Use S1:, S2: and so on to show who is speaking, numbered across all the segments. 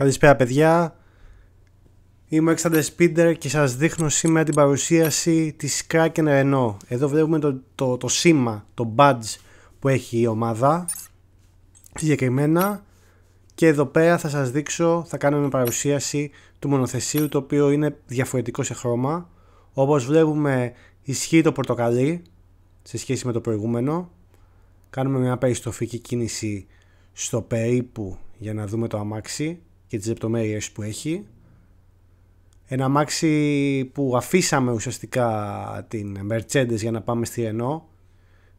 S1: Καλησπέρα παιδιά Είμαι ο Alexander Σπίντερ και σας δείχνω σήμερα την παρουσίαση της Kraken Renault Εδώ βλέπουμε το, το, το σήμα, το badge που έχει η ομάδα Συγκεκριμένα Και εδώ πέρα θα σας δείξω, θα κάνουμε μια παρουσίαση του μονοθεσίου το οποίο είναι διαφορετικό σε χρώμα Όπως βλέπουμε ισχύει το πορτοκαλί σε σχέση με το προηγούμενο Κάνουμε μια περιστροφική κίνηση στο περίπου για να δούμε το αμάξι και τις λεπτομέρειες που έχει. Ένα αμάξι που αφήσαμε ουσιαστικά την Mercedes για να πάμε στη Renault.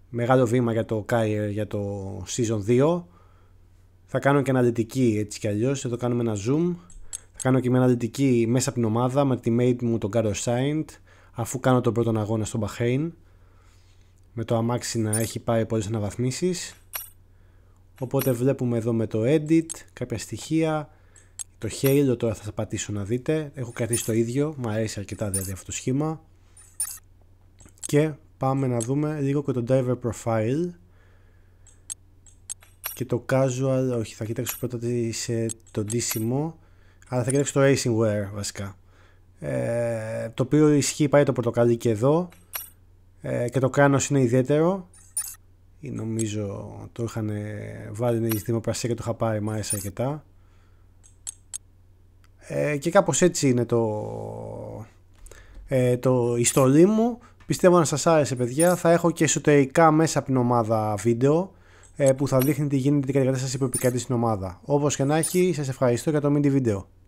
S1: Μεγάλο βήμα για το Kyrier για το Season 2. Θα κάνω και αναλυτική έτσι κι αλλιώς, εδώ κάνουμε ένα zoom. Θα κάνω και μια αναλυτική μέσα από την ομάδα με τη mate μου τον Carlos Sainz αφού κάνω τον πρώτο αγώνα στο Bahrain με το αμάξι να έχει πάει πολλές αναβαθμίσεις οπότε βλέπουμε εδώ με το edit κάποια στοιχεία το Halo τώρα θα πατήσω να δείτε. Έχω κρατήσει το ίδιο. Μου αρέσει αρκετά δηλαδή αυτό το σχήμα. Και πάμε να δούμε λίγο και το Diver Profile. Και το Casual, όχι θα κοιτάξω πρώτα σε το ντύσιμο. Αλλά θα κοιτάξω το Racing Wear βασικά. Ε, το οποίο ισχύει πάει το πορτοκαλί και εδώ. Ε, και το κάνω είναι ιδιαίτερο νομίζω το είχαν βάλει ένα ζητήμα πρασί και το είχα πάρει, μου αρκετά. Ε, και κάπως έτσι είναι το, ε, το μου. Πιστεύω να σας άρεσε παιδιά. Θα έχω και εσωτερικά μέσα από την ομάδα βίντεο ε, που θα δείχνει τι γίνεται την κατάσταση που επικρατεί στην ομάδα. Όπως και να έχει, σας ευχαριστώ για το mini βίντεο.